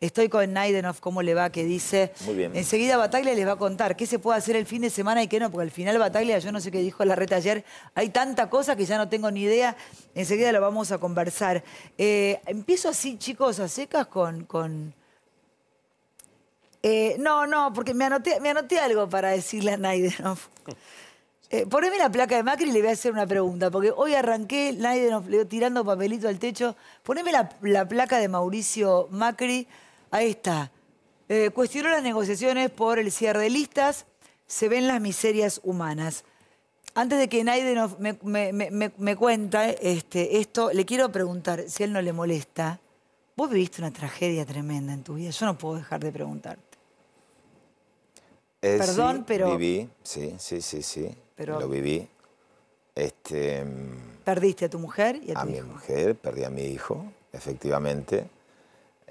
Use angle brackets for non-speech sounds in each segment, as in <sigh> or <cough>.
Estoy con Naidenov, cómo le va, ¿Qué dice. Muy bien. Enseguida Bataglia les va a contar qué se puede hacer el fin de semana y qué no, porque al final Bataglia, yo no sé qué dijo la reta ayer, hay tanta cosa que ya no tengo ni idea. Enseguida lo vamos a conversar. Eh, empiezo así, chicos, a secas con. Eh, no, no, porque me anoté, algo para decirle a Naidenov. <laughs> Eh, poneme la placa de Macri y le voy a hacer una pregunta, porque hoy arranqué, Naidenov tirando papelito al techo. Poneme la placa de Mauricio Macri. Ahí está. Eh, cuestionó las negociaciones por el cierre de listas. Se ven las miserias humanas. Antes de que nadie me, cuente este, esto, le quiero preguntar, si él no le molesta, vos viviste una tragedia tremenda en tu vida. Yo no puedo dejar de preguntarte. Eh, Perdón, pero. pero... Viví, sí, sí, sí, sí. Lo viví. Este, mm, Perdiste a tu mujer y a tu hijo. A mi mujer, perdí a mi hijo, efectivamente.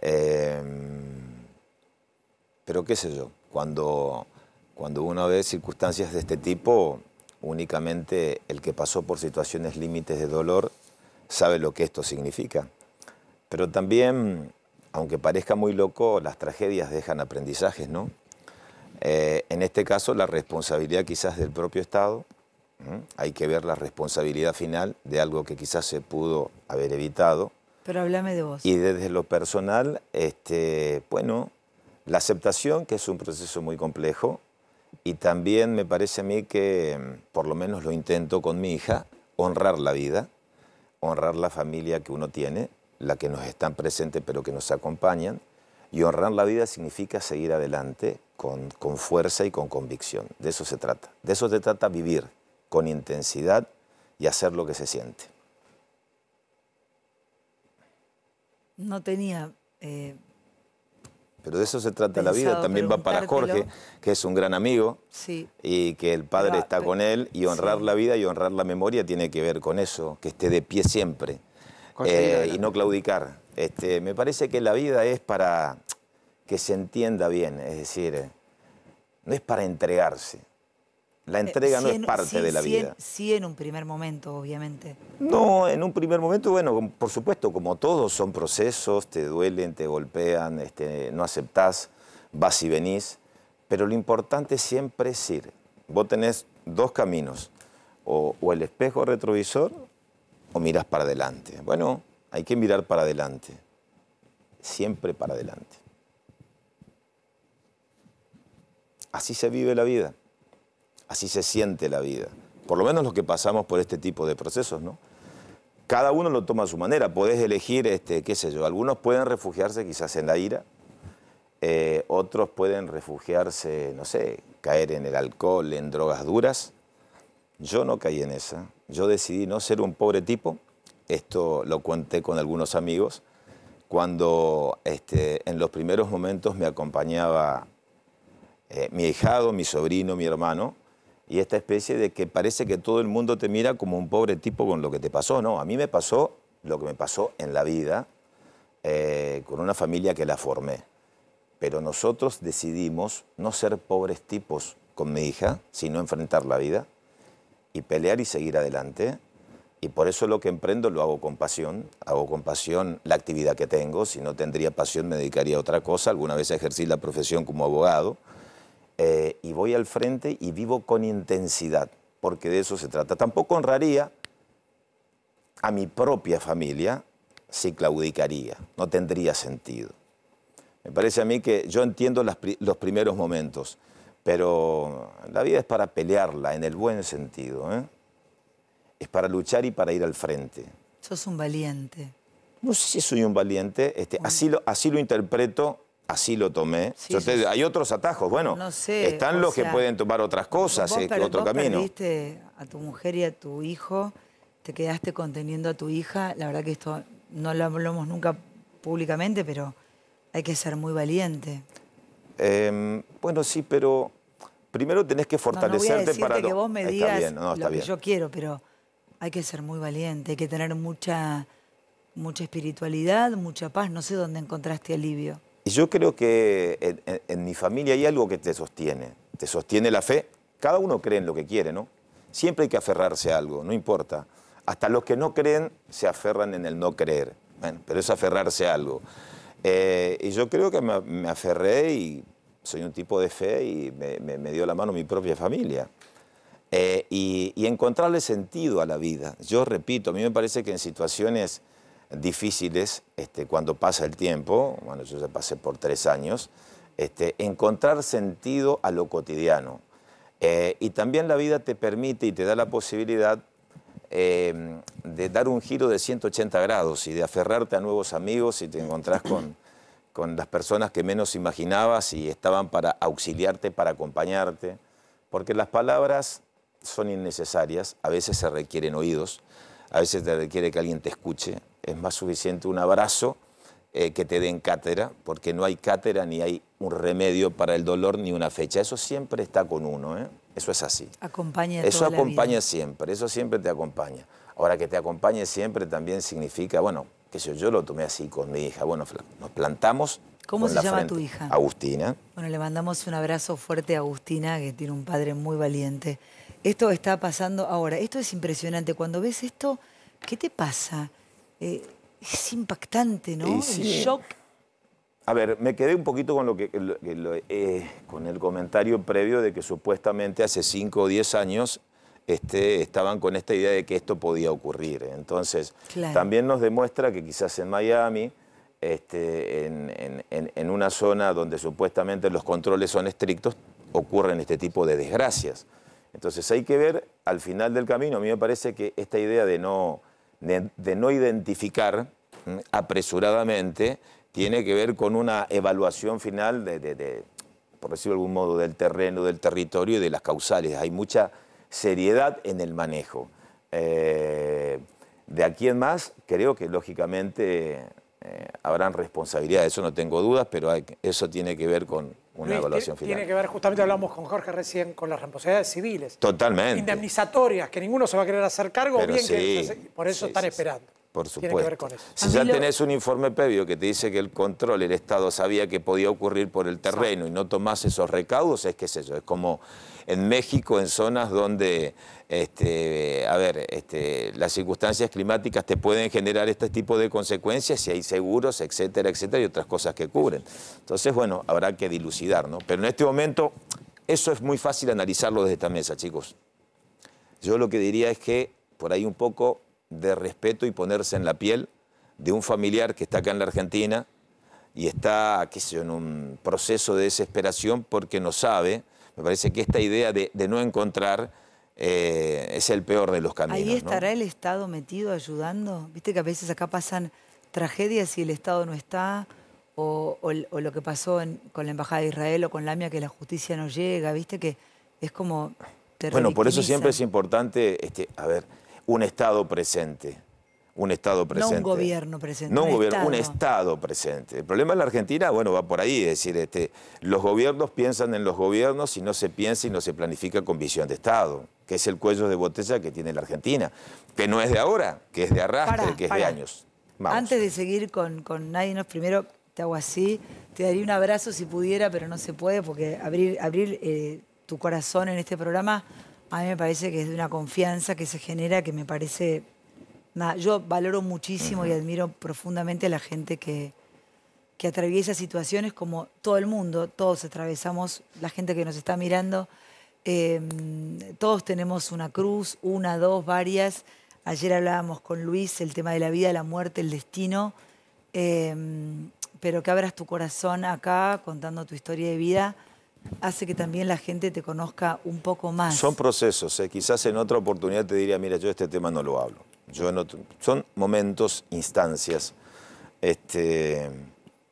Em, pero qué sé yo, cuando, cuando uno ve circunstancias de este tipo, únicamente el que pasó por situaciones límites de dolor sabe lo que esto significa. Pero también, aunque parezca muy loco, las tragedias dejan aprendizajes, ¿no? Eh, en este caso, la responsabilidad quizás del propio Estado, hay que ver la responsabilidad final de algo que quizás se pudo haber evitado, pero háblame de vos. Y desde lo personal, este, bueno, la aceptación, que es un proceso muy complejo, y también me parece a mí que, mm, por lo menos lo intento con mi hija, honrar la vida, honrar la familia que uno tiene, la que nos está presente pero que nos acompañan, y honrar la vida significa seguir adelante con, con fuerza y con convicción. De eso se trata. De eso se trata vivir con intensidad y hacer lo que se siente. no tenía... Eh, pero de eso se trata la vida. También va para Jorge, que es un gran amigo sí. y que el padre está con él y honrar la vida y honrar la memoria tiene que ver con eso, que esté de pie siempre eh, y no claudicar. Este, me parece que la vida es para que se entienda bien, es decir, eh, no es para entregarse. La eh, entrega no es parte de la vida. sí, en un primer momento, obviamente. No, en un primer momento, bueno, por supuesto, como todos son procesos, te duelen, te golpean, este, no aceptás, vas y venís, pero lo importante siempre es ir. Vos tenés dos caminos, o, o el espejo retrovisor o miras para adelante. Bueno, hay que mirar para adelante, siempre para adelante. Así se vive la vida. Así se siente la vida. Por lo menos los que pasamos por este tipo de procesos, ¿no? Cada uno lo toma a su manera. Podés elegir, este, qué sé yo, algunos pueden refugiarse quizás en la ira, eh, otros pueden refugiarse, no sé, caer en el alcohol, en drogas duras. Yo no caí en esa. Yo decidí no ser un pobre tipo. Esto lo conté con algunos amigos. Cuando este, en los primeros momentos me acompañaba eh, mi hijado, mi sobrino, mi hermano, y esta especie de que parece que todo el mundo te mira como un pobre tipo con lo que te pasó. No, a mí me pasó lo que me pasó en la vida eh, con una familia que la formé. Pero nosotros decidimos no ser pobres tipos con mi hija, sino enfrentar la vida y pelear y seguir adelante. Y por eso lo que emprendo lo hago con pasión, hago con pasión la actividad que tengo, si no tendría pasión me dedicaría a otra cosa, alguna vez ejercí la profesión como abogado, eh, y voy al frente y vivo con intensidad, porque de eso se trata. Tampoco honraría a mi propia familia si claudicaría, no tendría sentido. Me parece a mí que yo entiendo los primeros momentos, pero la vida es para pelearla en el buen sentido, ¿eh? es para luchar y para ir al frente. Sos un valiente. No sé si soy un valiente, este, así, así lo interpreto así lo tomé. Hay otros atajos, bueno, están los que pueden tomar otras cosas, eh, otro vos camino. Perdiste a tu mujer y a tu hijo, te quedaste conteniendo a tu hija, la verdad que esto no lo hablamos nunca públicamente, pero hay que ser muy valiente. Em, bueno, sí, pero primero tenés que fortalecerte no, no voy a para que vos me digas está bien, no, está bien. yo quiero, pero hay que ser muy valiente, hay que tener mucha mucha espiritualidad, mucha paz, no sé dónde encontraste alivio. Y yo creo que en, mi familia hay algo que te sostiene. Te sostiene la fe. Cada uno cree en lo que quiere, ¿no? Siempre hay que aferrarse a algo, no importa. Hasta los que no creen se aferran en el no creer. Bueno, pero es aferrarse a algo. Eh, y yo creo que me, me, aferré y soy un tipo de fe y me, me, dio la mano mi propia familia. Eh, y, y encontrarle sentido a la vida. Yo repito, a mí me parece que en situaciones difíciles este, cuando pasa el tiempo, bueno, yo ya pasé por tres años, este, encontrar sentido a lo cotidiano. Eh, y también la vida te permite y te da la posibilidad em, de dar un giro de 180 grados y de aferrarte a nuevos amigos y te encontrás con, con las personas que menos imaginabas y estaban para auxiliarte, para acompañarte, porque las palabras son innecesarias, a veces se requieren oídos, a veces te requiere que alguien te escuche, es más suficiente un abrazo eh, que te den cátedra, porque no hay cátedra ni hay un remedio para el dolor ni una fecha. Eso siempre está con uno, ¿eh? eso es así. Acompaña eso acompaña siempre, eso siempre te acompaña. Ahora que te acompañe siempre también significa, bueno, que yo, yo lo tomé así con mi hija, bueno, nos plantamos. ¿Cómo se llama tu hija? Agustina. Bueno, le mandamos un abrazo fuerte a Agustina, que tiene un padre muy valiente. Esto está pasando ahora, esto es impresionante. Cuando ves esto, ¿qué te pasa? Eh, es impactante, ¿no? El shock. A ver, me quedé un poquito con, lo que, eh, con el comentario previo de que supuestamente hace 5 o 10 años este, estaban con esta idea de que esto podía ocurrir. Entonces, también nos demuestra que quizás en Miami, este, en una zona donde supuestamente los controles son estrictos, ocurren este tipo de desgracias. Entonces hay que ver al final del camino, a mí me parece que esta idea de no, de, no identificar mm, apresuradamente tiene que ver con una evaluación final de, por decirlo de algún modo, del terreno, del territorio y de las causales. Hay mucha seriedad en el manejo. Eh, de aquí en más, creo que lógicamente eh, habrán responsabilidades, eso no tengo dudas, pero eso tiene que ver con, una Tiene que ver, justamente hablamos con Jorge recién, con las responsabilidades civiles. Indemnizatorias, que ninguno se va a querer hacer cargo, bien que por eso están esperando. Por supuesto. Si ya tenés un informe previo que te dice que el control, el Estado sabía que podía ocurrir por el terreno y no tomás esos recaudos, es que es eso, es como en México, en zonas donde, este, a ver, este, las circunstancias climáticas te pueden generar este tipo de consecuencias si hay seguros, etcétera, etcétera, y otras cosas que cubren. Entonces, bueno, habrá que dilucidar, ¿no? Pero en este momento, eso es muy fácil analizarlo desde esta mesa, chicos. Yo lo que diría es que por ahí un poco de respeto y ponerse en la piel de un familiar que está acá en la Argentina y está, qué sé en un proceso de desesperación porque no sabe. Me parece que esta idea de, no encontrar eh, es el peor de los caminos. ¿Ahí estará el Estado metido ayudando? Viste que a veces acá pasan tragedias y el Estado no está, o, lo que pasó con la Embajada de Israel o con la AMIA, que la justicia no llega, viste que es como... Bueno, por eso siempre es importante, este, a ver, un Estado presente. Un Estado presente. No un gobierno presente. No un, gobierno, estado. un Estado presente. El problema en la Argentina, bueno, va por ahí, es decir, este, los gobiernos piensan en los gobiernos y no se piensa y no se planifica con visión de Estado, que es el cuello de botella que tiene la Argentina, que no es de ahora, que es de arrastre, que es de años. Antes de seguir con, con primero te hago así, te daría un abrazo si pudiera, pero no se puede, porque abrir, abrir eh, tu corazón en este programa a mí me parece que es de una confianza que se genera que me parece... yo valoro muchísimo y admiro profundamente a la gente que, atraviesa situaciones como todo el mundo, todos atravesamos, la gente que nos está mirando, em, todos tenemos una cruz, una, dos, varias. Ayer hablábamos con Luis el tema de la vida, la muerte, el destino, em, pero que abras tu corazón acá contando tu historia de vida hace que también la gente te conozca un poco más. Son procesos, ¿eh? quizás en otra oportunidad te diría, mira, yo este tema no lo hablo. Yo son momentos, instancias. Este,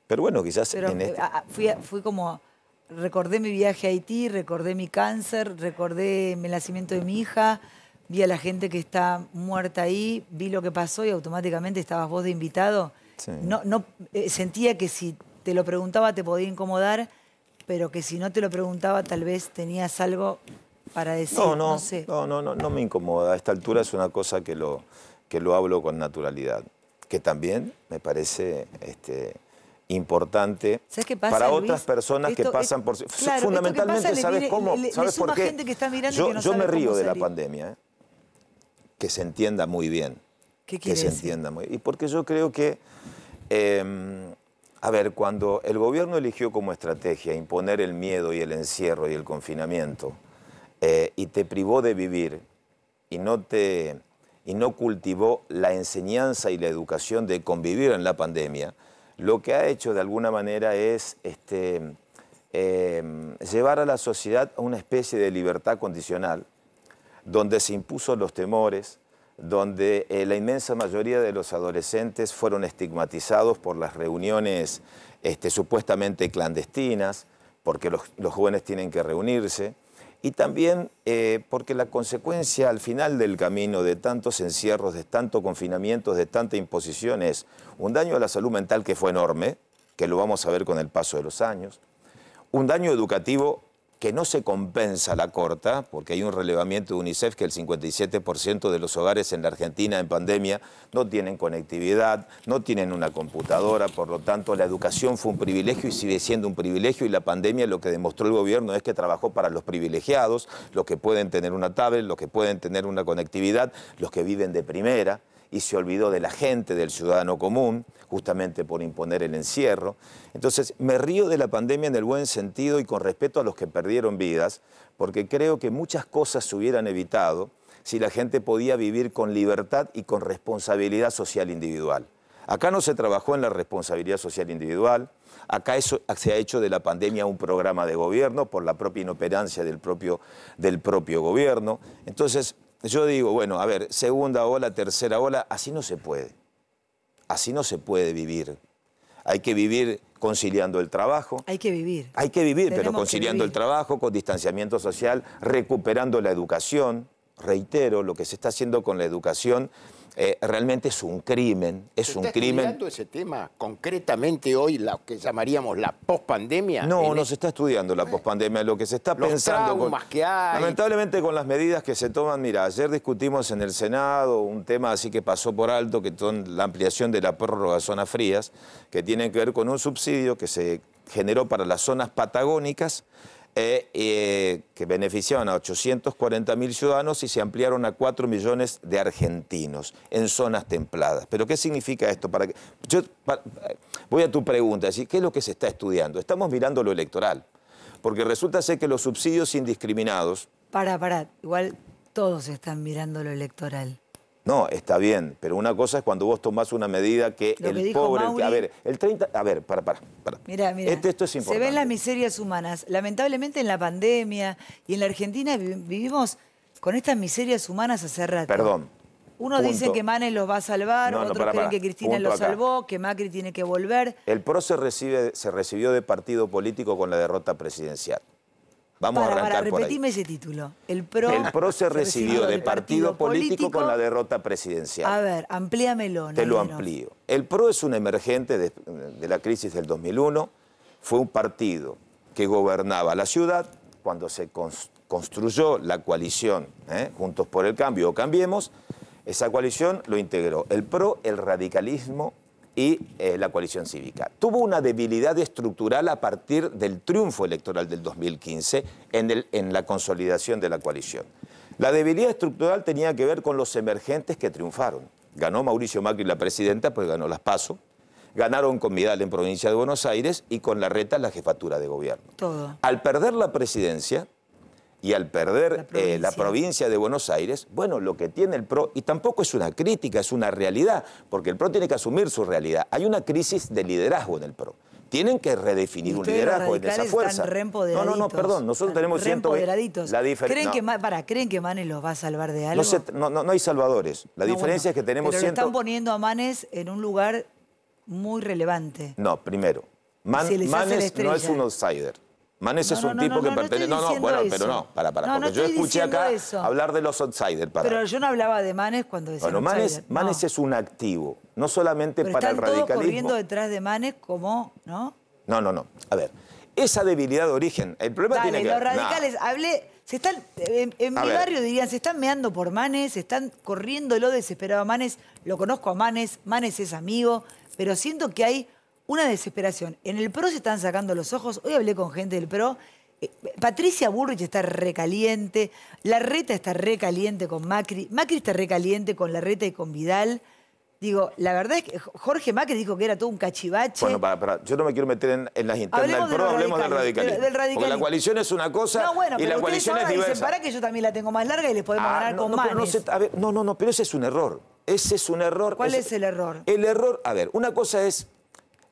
pero bueno, quizás este ah, ah, Fui, como, recordé mi viaje a Haití, recordé mi cáncer, recordé el nacimiento de mi hija, vi a la gente que está muerta ahí, vi lo que pasó y automáticamente estabas vos de invitado. No, eh, sentía que si te lo preguntaba te podía incomodar, pero que si no te lo preguntaba tal vez tenías algo para decir. No, no, no, no, me incomoda. A esta altura es una cosa que lo, que lo hablo con naturalidad, que también me parece... Este, importante para otras personas que pasan por... fundamentalmente, ¿sabes cómo? yo, yo me río de la pandemia. ¿eh? Que se entienda muy bien. ¿Qué que se entienda muy Y porque yo creo que em, a ver, cuando el gobierno eligió como estrategia imponer el miedo y el encierro y el confinamiento eh, y te privó de vivir y no, te, y no cultivó la enseñanza y la educación de convivir en la pandemia, lo que ha hecho de alguna manera es este, em, llevar a la sociedad a una especie de libertad condicional, donde se impuso los temores, donde eh, la inmensa mayoría de los adolescentes fueron estigmatizados por las reuniones este, supuestamente clandestinas, porque los, jóvenes tienen que reunirse, y también eh, porque la consecuencia al final del camino de tantos encierros, de tantos confinamientos, de tanta imposición es un daño a la salud mental que fue enorme, que lo vamos a ver con el paso de los años, un daño educativo que no se compensa la corta, porque hay un relevamiento de UNICEF que el 57% de los hogares en la Argentina en pandemia no tienen conectividad, no tienen una computadora, por lo tanto la educación fue un privilegio y sigue siendo un privilegio y la pandemia lo que demostró el gobierno es que trabajó para los privilegiados, los que pueden tener una tablet, los que pueden tener una conectividad, los que viven de primera y se olvidó de la gente, del ciudadano común, justamente por imponer el encierro. Entonces, me río de la pandemia en el buen sentido y con respeto a los que perdieron vidas, porque creo que muchas cosas se hubieran evitado si la gente podía vivir con libertad y con responsabilidad social individual. Acá no se trabajó en la responsabilidad social individual, acá eso, se ha hecho de la pandemia un programa de gobierno por la propia inoperancia del propio, del propio gobierno. Entonces, yo digo, bueno, a ver, segunda ola, tercera ola, así no se puede. Así no se puede vivir. Hay que vivir conciliando el trabajo. Hay que vivir. Hay que vivir, pero conciliando el trabajo, con distanciamiento social, recuperando la educación. Reitero, lo que se está haciendo con la educación eh, realmente es un crimen, es un un está estudiando ese tema concretamente hoy, lo que llamaríamos la pospandemia? No, no se está estudiando la eh, pospandemia, lo que se está pensando. que Lamentablemente con las medidas que se toman, mira, ayer discutimos en el Senado un tema así que pasó por alto, que son la ampliación de la prórroga a zonas frías, que tiene que ver con un subsidio que se generó para las zonas patagónicas e, eh, que beneficiaban a mil ciudadanos y se ampliaron a 4 millones de argentinos en zonas templadas. ¿Pero qué significa esto? Para que, yo, voy a tu pregunta, ¿qué es lo que se está estudiando? Estamos mirando lo electoral, porque resulta ser que los subsidios indiscriminados... Para, para, igual todos están mirando lo electoral. No, está bien, pero una cosa es cuando vos tomás una medida que, el pobre, a ver, el 30, a ver, para, para, Mira, mira. Este, esto es importante. Se ven las miserias humanas. Lamentablemente en la pandemia y en la Argentina vivimos con estas miserias humanas hace rato. Perdón. Uno dice que Manes los va a salvar, otros creen que Cristina los salvó, que Macri tiene que volver. El PRO se, recibe, se recibió de partido político con la derrota presidencial. Vamos a arrancar por ese título. El PRO, se recibió de partido político, con la derrota presidencial. A ver, amplíamelo. Te lo amplío. El PRO es un emergente de, la crisis del 2001. Fue un partido que gobernaba la ciudad cuando se construyó la coalición ¿eh? Juntos por el Cambio o Cambiemos. Esa coalición lo integró el PRO, el radicalismo y eh, la coalición cívica. Tuvo una debilidad estructural a partir del triunfo electoral del 2015 en, en la consolidación de la coalición. La debilidad estructural tenía que ver con los emergentes que triunfaron. Ganó Mauricio Macri la presidenta, pues ganó las PASO. Ganaron con Vidal en provincia de Buenos Aires y con la reta la jefatura de gobierno. Al perder la presidencia, y al perder la eh, provincia. de Buenos Aires, bueno, lo que tiene el PRO, y tampoco es una crítica, es una realidad, porque el PRO tiene que asumir su realidad. Hay una crisis de liderazgo en el PRO. Tienen que redefinir un liderazgo en esa fuerza. no, no, no, perdón, nosotros tenemos ciento... La diferencia. ¿Creen, para, ¿Creen que Manes los va a salvar de algo? No, hay salvadores. La diferencia es que tenemos pero están poniendo a Manes en un lugar muy relevante. No, primero, Manes no es un outsider. Manes es un tipo que pertenece. No, no, bueno, pero no, para, para. porque yo escuché acá hablar de los outsiders. Para. Pero yo no hablaba de Manes cuando decía. Bueno, Manes, es un activo, no solamente para el radicalismo. Todos corriendo detrás de Manes como, ¿no? No, no, no. A ver, esa debilidad de origen. El problema tiene que. Los radicales, hablé. Se están, en, mi barrio dirían, se están meando por Manes, se están lo desesperado a Manes. Lo conozco a Manes, Manes es amigo, pero siento que hay una desesperación. En el PRO se están sacando los ojos. Hoy hablé con gente del PRO. Eh, Patricia Burrich está recaliente. La reta está recaliente con Macri. Macri está recaliente con la reta y con Vidal. Digo, la verdad es que Jorge Macri dijo que era todo un cachivache. Bueno, para, yo no me quiero meter en, las internas del PRO, hablemos del radicalismo. Porque la coalición es una cosa no, bueno, y pero la coalición es diversa. Dicen, para que yo también la tengo más larga y les podemos ah, ganar con no, No, no, no, pero ese es un error. Ese es un error. ¿Cuál es el error? El error, a ver, una cosa es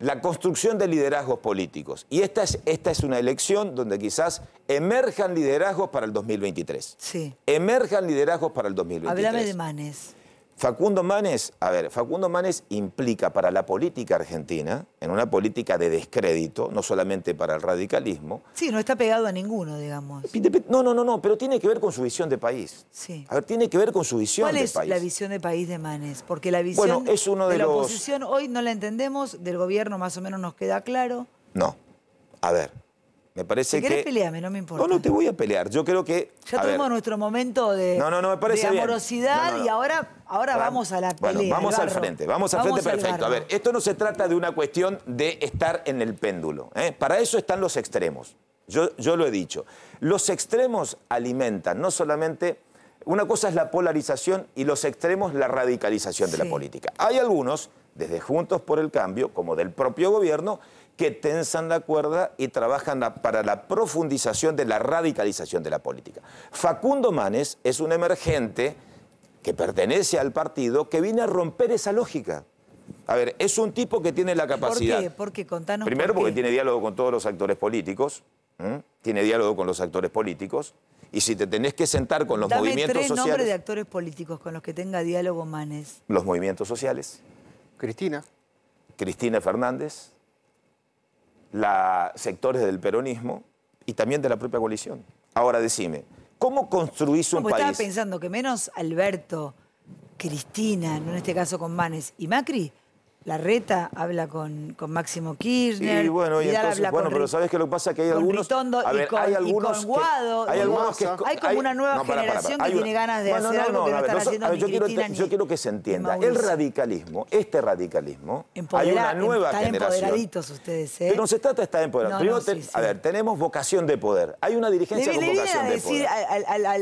la construcción de liderazgos políticos. Y esta es, esta es una elección donde quizás emerjan liderazgos para el 2023. Sí. Emerjan liderazgos para el 2023. Háblame de Manes. Facundo Manes, a ver, Facundo Manes implica para la política argentina, en una política de descrédito, no solamente para el radicalismo. Sí, no está pegado a ninguno, digamos. No, no, no, no, pero tiene que ver con su visión de país. Sí. A ver, tiene que ver con su visión de país. ¿Cuál es la visión de país de Manes? Porque la visión de, la oposición hoy no la entendemos, del gobierno más o menos nos queda claro. No. A ver, me parece que... no me importa. No, no te voy a pelear. Yo creo que. Ya tuvimos nuestro momento de, amorosidad y ahora, ahora vamos, a la pelea. vamos al frente, vamos al frente, perfecto. A ver, esto no se trata de una cuestión de estar en el péndulo. ¿eh? Para eso están los extremos. Yo, yo lo he dicho. Los extremos alimentan no solamente. Una cosa es la polarización y los extremos la radicalización de la política. Hay algunos, desde Juntos por el Cambio, como del propio gobierno, que tensan la cuerda y trabajan para la profundización de la radicalización de la política. Facundo Manes es un emergente que pertenece al partido que viene a romper esa lógica. A ver, es un tipo que tiene la capacidad. ¿Por qué? Porque contanos. Primero, porque tiene diálogo con todos los actores políticos. Tiene diálogo con los actores políticos. Y si te tenés que sentar con los Dame movimientos tres sociales. nombres de actores políticos con los que tenga diálogo Manes. Los movimientos sociales. Cristina. Cristina Fernández la, sectores del peronismo y también de la propia coalición. Ahora decime, ¿cómo construís un pues país...? país? Estaba pensando que menos Alberto, Cristina, en este caso con Manes y Macri, la Reta habla con, con Máximo Kirchner. Y bueno, bueno, pero sabes qué lo pasa que hay algunos. con, hay algunos Guado. hay, algunos que, hay como una nueva generación que tiene ganas de hacer algo que no, están haciendo ver, ni yo, quiero, yo quiero que se entienda. El radicalismo, este radicalismo, hay una nueva están generación. empoderaditos ustedes, ¿eh? Pero no se trata de estar empoderados. Primero, a ver, tenemos vocación de poder. Hay una dirigencia con vocación de poder.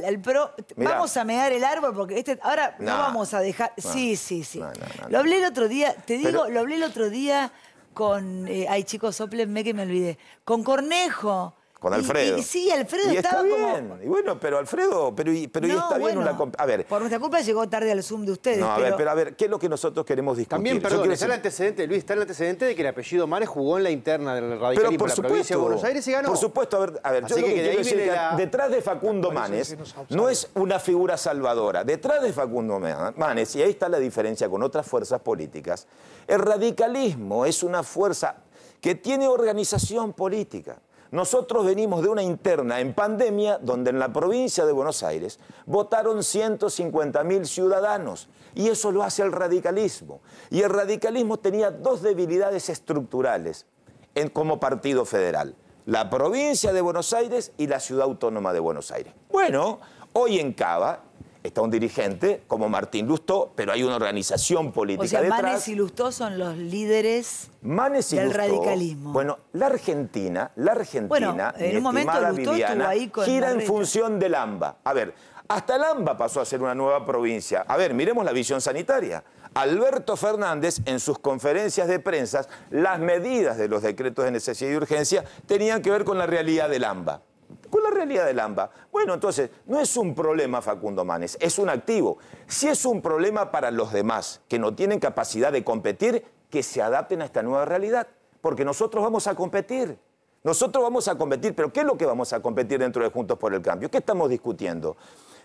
al, pro, vamos a medar el árbol porque ahora no vamos a dejar. Sí, sí, sí. Lo hablé el otro día, te digo lo hablé el otro día con... hay eh, ay, chicos, soplenme que me olvidé. Con Cornejo. Con Alfredo. Y, sí, Alfredo está bien. Y bueno, pero Alfredo, pero, está bien una... A ver. Por nuestra culpa llegó tarde al Zoom de ustedes. No, a ver, pero a ver, ¿qué es lo que nosotros queremos discutir? También, perdón, está el antecedente, Luis, está el antecedente de que el apellido Manes... jugó en la interna del radicalismo pero por supuesto, provincia de Buenos Aires y ganó. Por supuesto, a ver, a ver yo que decir que detrás de Facundo Manes no es una figura salvadora. Detrás de Facundo Manes, y ahí está la diferencia con otras fuerzas políticas, el radicalismo es una fuerza que tiene organización política nosotros venimos de una interna en pandemia donde en la provincia de Buenos Aires votaron 150.000 ciudadanos y eso lo hace el radicalismo. Y el radicalismo tenía dos debilidades estructurales en, como partido federal, la provincia de Buenos Aires y la ciudad autónoma de Buenos Aires. Bueno, hoy en Cava está un dirigente como Martín Lustó, pero hay una organización política o sea, Manes y Lustó son los líderes del radicalismo. Bueno, la Argentina, la Argentina, en mi un momento Viviana, gira en función del AMBA. A ver, hasta el AMBA pasó a ser una nueva provincia. A ver, miremos la visión sanitaria. Alberto Fernández, en sus conferencias de prensa, las medidas de los decretos de necesidad y urgencia tenían que ver con la realidad del AMBA con la realidad del AMBA. Bueno, entonces, no es un problema Facundo Manes, es un activo. Si es un problema para los demás que no tienen capacidad de competir, que se adapten a esta nueva realidad, porque nosotros vamos a competir. Nosotros vamos a competir, pero ¿qué es lo que vamos a competir dentro de Juntos por el Cambio? ¿Qué estamos discutiendo?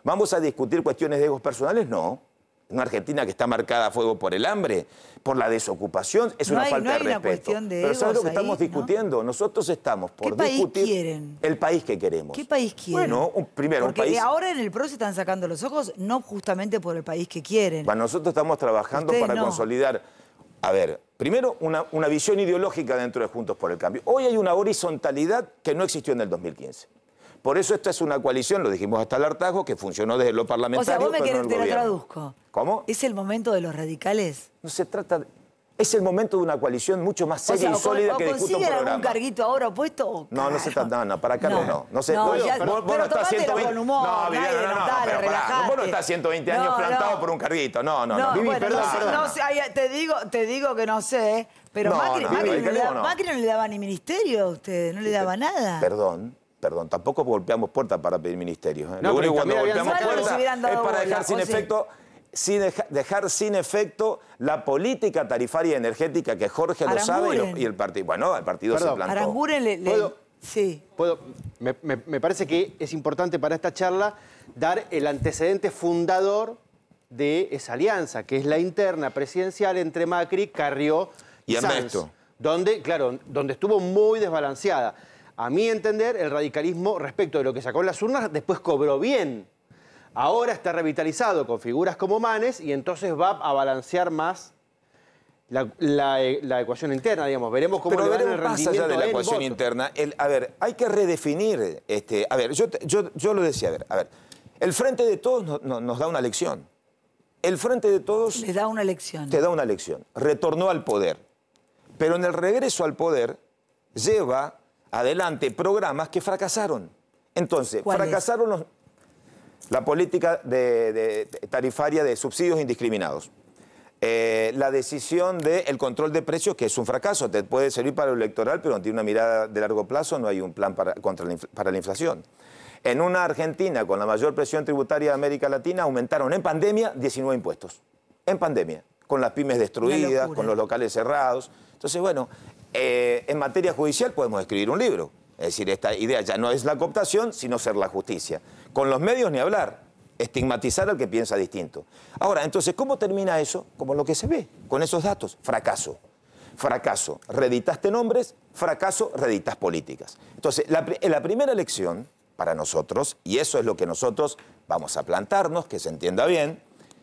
¿Vamos a discutir cuestiones de egos personales? No una Argentina que está marcada a fuego por el hambre, por la desocupación, es una falta de respeto. Una cuestión de Pero ¿sabes lo que estamos discutiendo? Nosotros estamos por discutir el país que queremos. ¿Qué país quieren? Bueno, primero un país. ahora en el PRO se están sacando los ojos no justamente por el país que quieren. Bueno, nosotros estamos trabajando para consolidar. A ver, primero una visión ideológica dentro de Juntos por el Cambio. Hoy hay una horizontalidad que no existió en el 2015. Por eso esta es una coalición, lo dijimos hasta el hartazgo, que funcionó desde lo parlamentario. O sea, vos me querés, traduzco. ¿Cómo? ¿Es el momento de los radicales? No se trata. De... Es el momento de una coalición mucho más seria y sólida o que discuta un programa. algún carguito ahora opuesto? no, no se trata, no, no, para Carlos no. No, no, se, no, no vos, no 120... Con humor, no, no, no, pero pará, vos no estás 120 años plantado por un carguito. No, no, no, Vivi, perdón, te digo, te digo que no sé, ¿eh? pero Macri, Macri, Macri, no le daba ni ministerio a ustedes, no le daba nada. Perdón perdón. Tampoco golpeamos puertas para pedir ministerios. ¿eh? Lo único cuando golpeamos puertas es para dejar sin efecto sin dejar sin efecto la política tarifaria energética que Jorge lo sabe y, el partido. Bueno, el partido se plantó. Aranguren le, Sí. ¿Puedo? Me, parece que es importante para esta charla dar el antecedente fundador de esa alianza, que es la interna presidencial entre Macri, Carrió y, y Donde, claro, donde estuvo muy desbalanceada. A mi entender, el radicalismo respecto de lo que sacó en las urnas después cobró bien. Ahora está revitalizado con figuras como Manes y entonces va a balancear más la, eh, ecuación interna, digamos. Veremos cómo Pero le veremos el más allá de la ecuación interna. a ver, hay que redefinir. Este, a ver, yo, yo, lo decía, a ver, a ver. El frente de todos nos da una lección. El frente de todos. Le da una lección. Te da una lección. Retornó al poder. Pero en el regreso al poder lleva adelante programas que fracasaron. Entonces, fracasaron los, la política de, tarifaria de subsidios indiscriminados. Eh, la decisión del control de precios, que es un fracaso, te puede servir para lo electoral, pero no tiene una mirada de largo plazo, no hay un plan para, contra para la inflación. En una Argentina con la mayor presión tributaria de América Latina, aumentaron en pandemia 19 impuestos. En pandemia, con las pymes destruidas, con los locales cerrados. Entonces, bueno, eh, en materia judicial podemos escribir un libro. Es decir, esta idea ya no es la cooptación, sino ser la justicia. Con los medios ni hablar, estigmatizar al que piensa distinto. Ahora, entonces, ¿cómo termina eso? Como lo que se ve, con esos datos, fracaso. Fracaso, reditaste nombres, fracaso, reditas políticas. Entonces, la, la primera elección para nosotros, y eso es lo que nosotros vamos a plantarnos, que se entienda bien,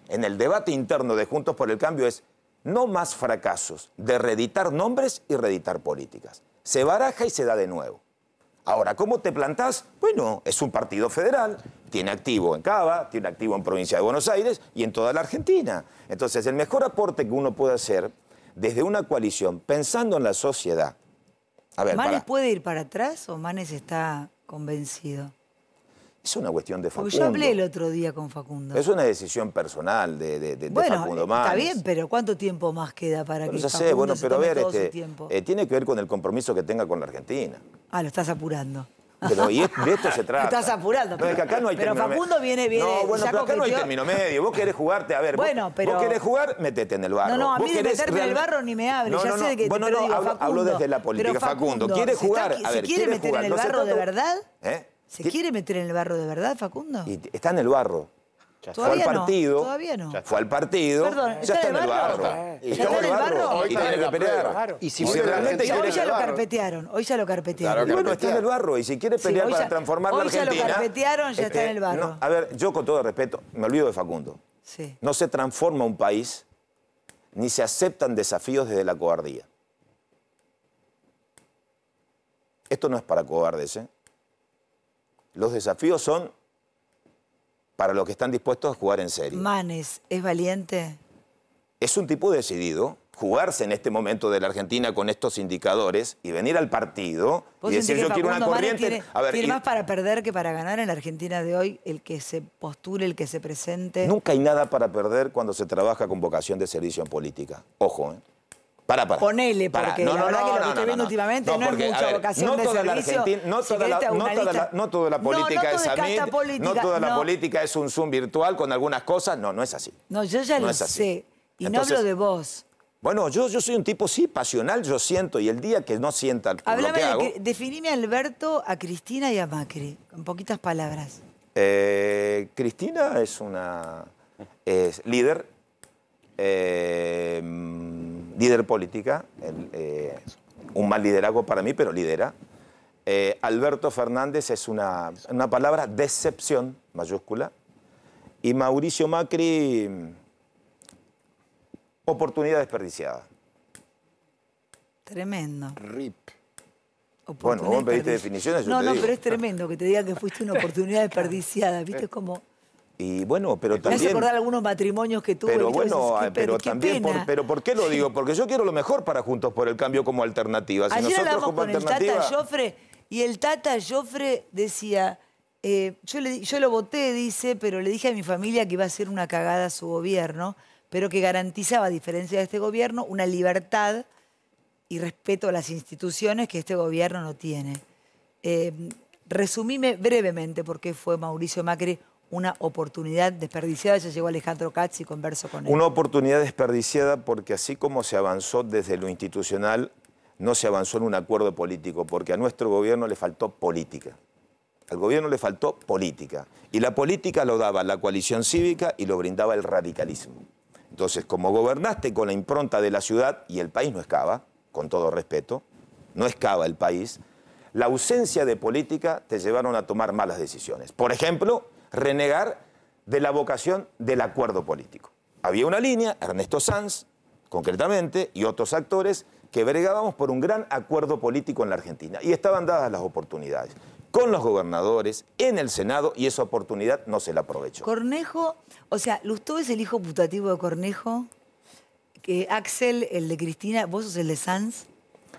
en el debate interno de Juntos por el Cambio es no más fracasos de reeditar nombres y reeditar políticas. Se baraja y se da de nuevo. Ahora, ¿cómo te plantás? Bueno, es un partido federal, tiene activo en Cava, tiene activo en Provincia de Buenos Aires y en toda la Argentina. Entonces, el mejor aporte que uno puede hacer desde una coalición, pensando en la sociedad. ¿Manes puede ir para atrás o Manes está convencido? Es una cuestión de Facundo. Porque yo hablé el otro día con Facundo. Es una decisión personal de, de, de, Facundo Más. Eh, está bien, pero ¿cuánto tiempo más queda para que ya Facundo sé, bueno, pero a ver, este, eh, tiene que ver con el compromiso que tenga con la Argentina. Ah, lo estás apurando. Pero de esto se <laughs> trata. Estás apurando. es que acá no hay pero Facundo viene bien. No, bueno, pero acá no hay término medio. Vos querés jugarte, a ver. Bueno, vos, pero... querés jugar, metete en el barro. No, no, a mí de meterte en el barro ni me abre. ya sé de que bueno, no, hablo, desde la política. Facundo, ¿quiere jugar? a ver, si quiere meter en el barro de verdad. ¿Eh? ¿Se quiere meter en el barro de verdad, Facundo? está en el barro. Fue al partido. todavía no. Fue al partido. Perdón, ya está en el barro. está en el barro. Y tiene que pelear. Y si, hoy ya lo carpetearon. Hoy ya lo carpetearon. bueno, está en el barro. Y si quiere pelear para transformar la Argentina... Hoy ya lo carpetearon, ya está en el este, barro. No, a ver, yo con todo respeto, me olvido de Facundo. Sí. No se transforma un país ni se aceptan desafíos desde la cobardía. Esto no es para cobardes, ¿eh? Los desafíos son para los que están dispuestos a jugar en serio. Manes, ¿es valiente? Es un tipo decidido. Jugarse en este momento de la Argentina con estos indicadores y venir al partido y decir yo quiero una corriente. Tiene, a más para perder que para ganar en la Argentina de hoy el que se postule, el que se presente. Nunca hay nada para perder cuando se trabaja con vocación de servicio en política. Ojo, ¿eh? Para, Ponele, porque no, la no, verdad no, que lo que estoy viendo últimamente no, es mucha vocación de toda servicio. La no, toda la, la, no, toda la, política es a mí. no toda la política es un Zoom virtual con algunas cosas. No, no es así. No, yo ya lo sé. Y no hablo de vos. Bueno, yo, yo soy un tipo, sí, pasional, yo siento, y el día que no sienta lo que de hago... definime a Alberto, a Cristina y a Macri, en poquitas palabras. Eh, Cristina es una... es líder, eh, líder política, eh, un mal liderazgo para mí, pero lidera. Eh, Alberto Fernández es una, palabra decepción mayúscula. Y Mauricio Macri, mm, oportunidad desperdiciada. Tremendo. RIP. Bueno, vos pediste definiciones. Yo no, no, pero es tremendo que te digan que fuiste una oportunidad desperdiciada. ¿Viste cómo? Y bueno, pero también... Me algunos matrimonios que tuve. Pero bueno, eh, pero también... pero ¿por qué lo digo? <laughs> Porque yo quiero lo mejor para Juntos por el Cambio como alternativa. Ayer hablamos con el Tata Joffre y el Tata Joffre decía... Eh, yo, yo lo voté, dice, pero le dije a mi familia que iba a ser una cagada su gobierno, pero que garantizaba, a diferencia de este gobierno, una libertad y respeto a las instituciones que este gobierno no tiene. Eh, resumíme brevemente por qué fue Mauricio Macri una oportunidad desperdiciada. Ya llegó Alejandro Katz y converso con él. Una oportunidad desperdiciada porque así como se avanzó desde lo institucional, no se avanzó en un acuerdo político, porque a nuestro gobierno le faltó política. Al gobierno le faltó política. Y la política lo daba la coalición cívica y lo brindaba el radicalismo. Entonces, como gobernaste con la impronta de la ciudad, y el país no escava, con todo respeto, no escava el país, la ausencia de política te llevaron a tomar malas decisiones. Por ejemplo, renegar de la vocación del acuerdo político. Había una línea, Ernesto Sanz, concretamente, y otros actores que bregábamos por un gran acuerdo político en la Argentina. Y estaban dadas las oportunidades con los gobernadores, en el Senado, y esa oportunidad no se la aprovechó. Cornejo, o sea, Lustó es el hijo putativo de Cornejo, eh, Axel, el de Cristina, vos sos el de Sanz.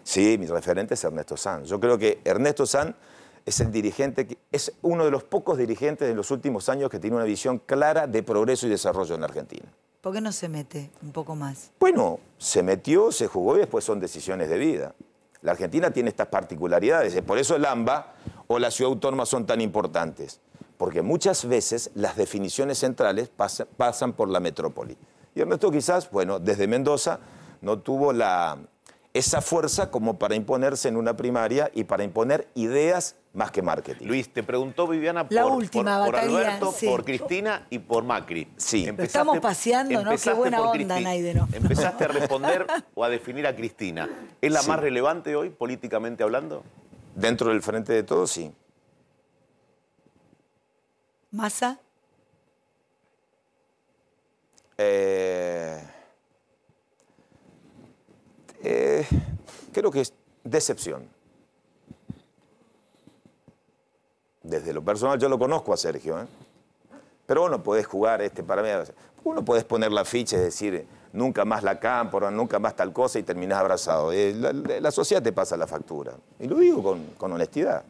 Sí, mi referente es Ernesto Sanz. Yo creo que Ernesto Sanz es el dirigente, que, es uno de los pocos dirigentes de los últimos años que tiene una visión clara de progreso y desarrollo en Argentina. ¿Por qué no se mete un poco más? Bueno, se metió, se jugó y después son decisiones de vida. La Argentina tiene estas particularidades, por eso el AMBA o la ciudad autónoma son tan importantes, porque muchas veces las definiciones centrales pasan, pasan por la metrópoli. Y Ernesto quizás, bueno, desde Mendoza no tuvo la, esa fuerza como para imponerse en una primaria y para imponer ideas más que marketing. Luis, te preguntó Viviana por, Alberto, por Cristina y por Macri. Sí. estamos paseando, ¿no? Qué buena onda, Naide, Empezaste a responder <laughs> o a definir a Cristina. ¿Es la más relevante hoy, políticamente hablando? Dentro del frente de todos, sí. ¿Masa? Eh... Eh, creo que es decepción. Desde lo personal yo lo conozco a Sergio, ¿eh? pero vos no podés jugar este para mí. Vos no podés poner la ficha y decir nunca más la cámpora, nunca más tal cosa y terminás abrazado. Eh, la, sociedad te pasa la factura. Y lo digo con, honestidad.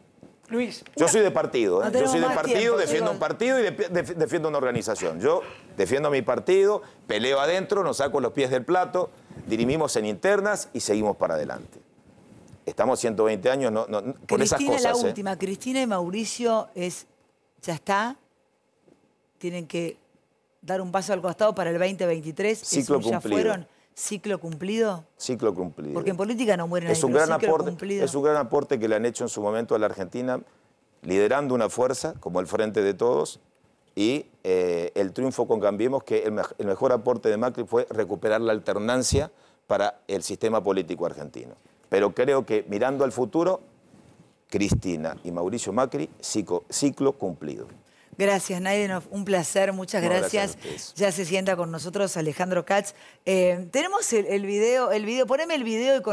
Luis. Yo soy de partido. yo soy de partido, defiendo un partido y defiendo una organización. Yo defiendo a mi partido, peleo adentro, no saco los pies del plato dirimimos en internas y seguimos para adelante. Estamos 120 años, no, esas cosas. la ¿eh? última. Cristina y Mauricio es, ya está, tienen que dar un paso al costado para el 2023. Ciclo cumplido. ¿Ya fueron? ¿Ciclo cumplido? Ciclo cumplido. Porque en política no mueren es un gran aporte, Es un gran aporte que le han hecho en su momento a la Argentina, liderando una fuerza como el Frente de Todos, y eh, el triunfo con Cambiemos, que el, mejor aporte de Macri fue recuperar la alternancia para el sistema político argentino. Pero creo que mirando al futuro, Cristina y Mauricio Macri, ciclo, cumplido. Gracias, Naidenov. Un placer, muchas gracias. ya se sienta con nosotros Alejandro Katz. Eh, tenemos el, video, el video, poneme el video y con